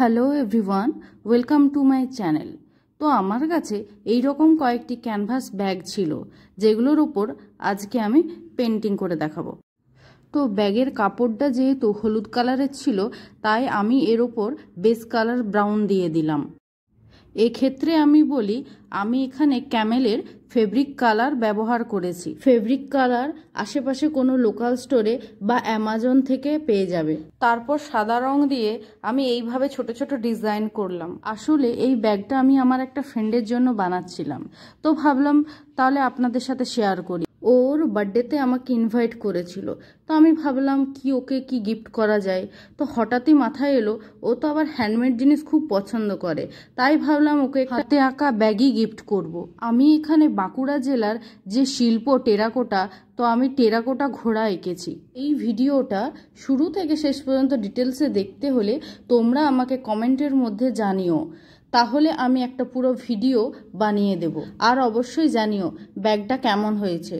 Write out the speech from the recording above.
Hello everyone welcome to my channel তো আমার কাছে এই রকম কয়েকটি ক্যানভাস ব্যাগ ছিল যেগুলোর উপর আজকে আমি পেন্টিং করে দেখাবো তো ব্যাগের কাপড়টা যেহেতু হলুদ কালারের ছিল তাই আমি এর ওপর বেস কালার ব্রাউন দিয়ে দিলাম এক্ষেত্রে আমি বলি আমি এখানে ক্যামেলের ফেব্রিক কালার ব্যবহার করেছি ফেব্রিক কালার আশেপাশে কোনো লোকাল স্টোরে বা অ্যামাজন থেকে পেয়ে যাবে তারপর সাদা রং দিয়ে আমি এইভাবে ছোট ছোট ডিজাইন করলাম আসলে এই ব্যাগটা আমি আমার একটা ফ্রেন্ডের জন্য বানাচ্ছিলাম তো ভাবলাম তাহলে আপনাদের সাথে শেয়ার করি ওর বার্থডেতে আমাকে ইনভাইট করেছিল তো আমি ভাবলাম কি ওকে কি গিফট করা যায় তো হঠাৎই মাথায় এলো ও তো আবার হ্যান্ডমেড জিনিস খুব পছন্দ করে তাই ভাবলাম ওকে হাতে আঁকা ব্যাগই গিফট করব। আমি এখানে বাঁকুড়া জেলার যে শিল্প টেরাকোটা তো আমি টেরাকোটা ঘোড়া এঁকেছি এই ভিডিওটা শুরু থেকে শেষ পর্যন্ত ডিটেলসে দেখতে হলে তোমরা আমাকে কমেন্টের মধ্যে জানিও তাহলে আমি একটা পুরো ভিডিও বানিয়ে দেব আর অবশ্যই জানিও ব্যাগটা কেমন হয়েছে